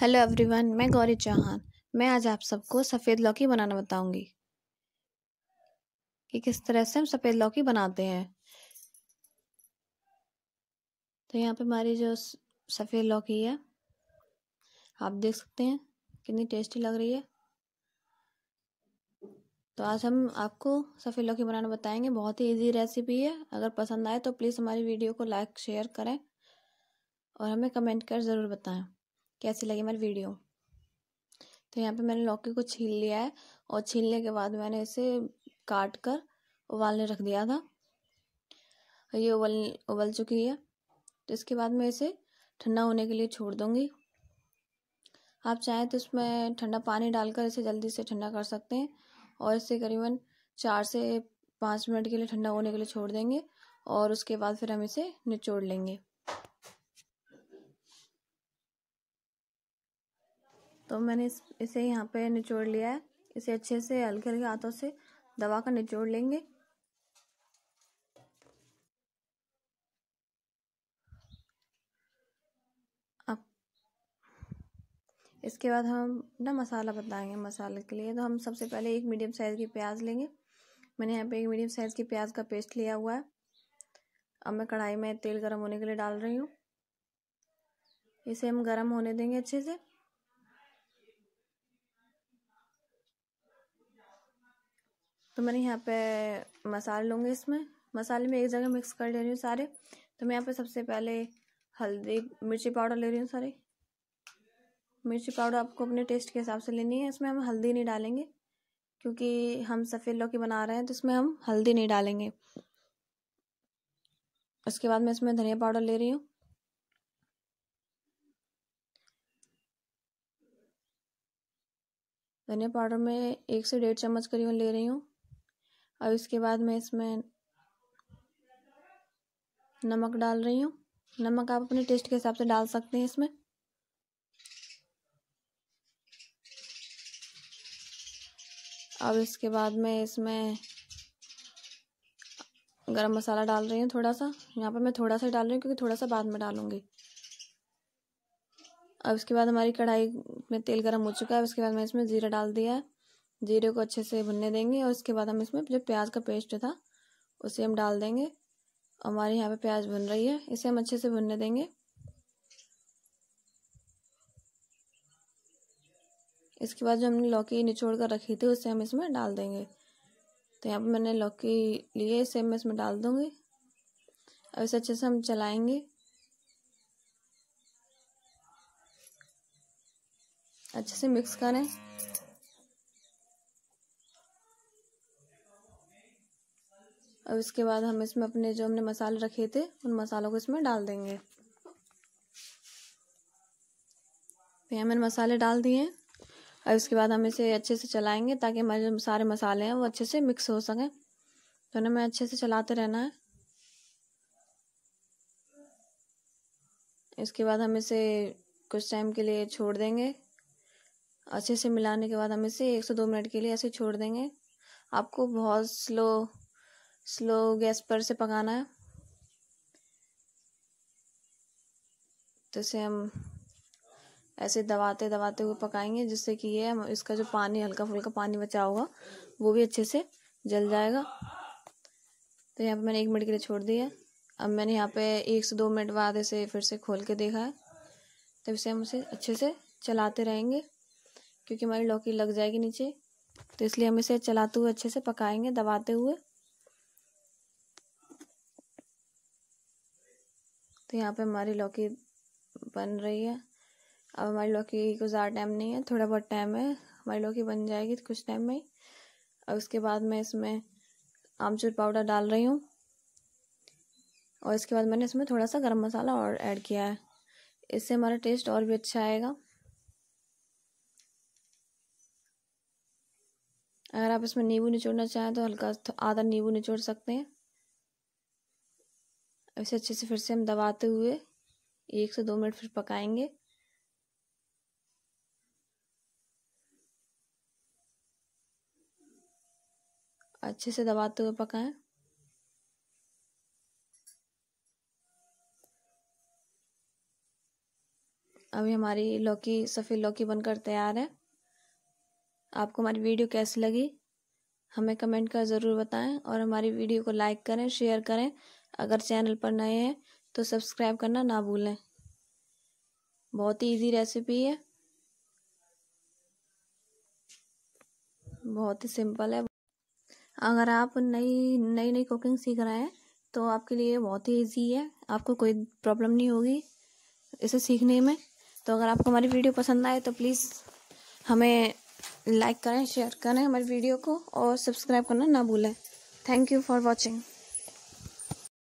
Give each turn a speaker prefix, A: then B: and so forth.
A: hello everyone मैं गौरी चौहान मैं आज आप सबको सफ़ेद लौकी बनाना बताऊंगी कि किस तरह से हम सफ़ेद लौकी बनाते हैं तो यहाँ पे हमारी जो सफ़ेद लौकी है आप देख सकते हैं कितनी टेस्टी लग रही है तो आज हम आपको सफ़ेद लौकी बनाना बताएंगे बहुत ही इजी रेसिपी है अगर पसंद आए तो प्लीज़ हमारी वीडियो को लाइक शेयर करें और हमें कमेंट कर ज़रूर बताएं कैसी लगी मेरी वीडियो तो यहाँ पे मैंने लौकी को छील लिया है और छीलने के बाद मैंने इसे काट कर उबालने रख दिया था ये उबल उबल चुकी है तो इसके बाद मैं इसे ठंडा होने के लिए छोड़ दूँगी आप चाहें तो इसमें ठंडा पानी डालकर इसे जल्दी से ठंडा कर सकते हैं और इसे करीबन चार से पाँच मिनट के लिए ठंडा होने के लिए छोड़ देंगे और उसके बाद फिर हम इसे निचोड़ लेंगे तो मैंने इस, इसे यहाँ पे निचोड़ लिया है इसे अच्छे से हल्के हल्के हाथों से दबा कर निचोड़ लेंगे अब इसके बाद हम ना मसाला बताएंगे मसाले के लिए तो हम सबसे पहले एक मीडियम साइज़ की प्याज लेंगे मैंने यहाँ पे एक मीडियम साइज़ की प्याज का पेस्ट लिया हुआ है अब मैं कढ़ाई में तेल गर्म होने के लिए डाल रही हूँ इसे हम गर्म होने देंगे अच्छे से तो मैंने यहाँ पे मसाले लूँगी इसमें मसाले में एक जगह मिक्स कर ले रही हूँ सारे तो मैं यहाँ पे सबसे पहले हल्दी मिर्ची पाउडर ले रही हूँ सारी मिर्ची पाउडर आपको अपने टेस्ट के हिसाब से लेनी है इसमें हम हल्दी नहीं डालेंगे क्योंकि हम सफ़ेद लौकी बना रहे हैं तो इसमें हम हल्दी नहीं डालेंगे उसके बाद मैं इसमें धनिया पाउडर ले रही हूँ धनिया पाउडर में एक से डेढ़ चम्मच करीबन ले रही हूँ और इसके बाद मैं इसमें नमक डाल रही हूँ नमक आप अपने टेस्ट के हिसाब से डाल सकते हैं इसमें अब इसके बाद मैं इसमें गरम मसाला डाल रही हूँ थोड़ा सा यहाँ पर मैं थोड़ा सा डाल रही हूँ क्योंकि थोड़ा सा बाद में डालूंगी अब इसके बाद हमारी कढ़ाई में तेल गरम हो चुका है अब इसके बाद मैं इसमें ज़ीरा डाल दिया है जीरे को अच्छे से भुनने देंगे और उसके बाद हम इसमें जो प्याज का पेस्ट था उसे हम डाल देंगे हमारे यहाँ पे प्याज भुन रही है इसे हम अच्छे से भुनने देंगे इसके बाद जो हमने लौकी निचोड़ कर रखी थी उसे हम इसमें डाल देंगे तो यहाँ पर मैंने लौकी लिए इसे मैं इसमें डाल दूँगी अब इसे अच्छे से हम चलाएंगे अच्छे से मिक्स करें अब इसके बाद हम इसमें अपने जो हमने मसाले रखे थे उन मसालों को इसमें डाल देंगे भैया मैंने मसाले डाल दिए हैं और इसके बाद हम इसे अच्छे से चलाएंगे ताकि हमारे जो सारे मसाले हैं वो अच्छे से मिक्स हो सकें तो हमें अच्छे से चलाते रहना है इसके बाद हम इसे कुछ टाइम के लिए छोड़ देंगे अच्छे से मिलाने के बाद हम इसे एक से दो मिनट के लिए ऐसे छोड़ देंगे आपको बहुत स्लो स्लो गैस पर से पकाना है तो इसे हम ऐसे दबाते दबाते हुए पकाएंगे जिससे कि ये इसका जो पानी हल्का फुल्का पानी बचा होगा वो भी अच्छे से जल जाएगा तो यहाँ पे मैंने एक मिनट के लिए छोड़ दिया अब मैंने यहाँ पे एक से दो मिनट बाद इसे फिर से खोल के देखा है तब तो इसे हम उसे अच्छे से चलाते रहेंगे क्योंकि हमारी लौकी लग जाएगी नीचे तो इसलिए हम इसे चलाते हुए अच्छे से पकाएंगे दबाते हुए तो यहाँ पे हमारी लौकी बन रही है अब हमारी लौकी को ज़्यादा टाइम नहीं है थोड़ा बहुत टाइम है हमारी लौकी बन जाएगी कुछ टाइम में ही और उसके बाद मैं इसमें आमचूर पाउडर डाल रही हूँ और इसके बाद मैंने इसमें थोड़ा सा गर्म मसाला और ऐड किया है इससे हमारा टेस्ट और भी अच्छा आएगा अगर आप इसमें नींबू निचोड़ना चाहें तो हल्का आधा नींबू निचोड़ सकते हैं इसे अच्छे से फिर से हम दबाते हुए एक से दो मिनट फिर पकाएंगे अच्छे से दबाते हुए पकाएं अभी हमारी लौकी सफ़ेद लौकी बनकर तैयार है आपको हमारी वीडियो कैसी लगी हमें कमेंट कर ज़रूर बताएं और हमारी वीडियो को लाइक करें शेयर करें अगर चैनल पर नए हैं तो सब्सक्राइब करना ना भूलें बहुत ही इजी रेसिपी है बहुत ही सिंपल है अगर आप नई नई नई कुकिंग सीख रहे हैं तो आपके लिए बहुत ही इजी है आपको कोई प्रॉब्लम नहीं होगी इसे सीखने में तो अगर आपको हमारी वीडियो पसंद आए तो प्लीज़ हमें लाइक करें शेयर करें हमारी वीडियो को और सब्सक्राइब करना ना भूलें थैंक यू फॉर वॉचिंग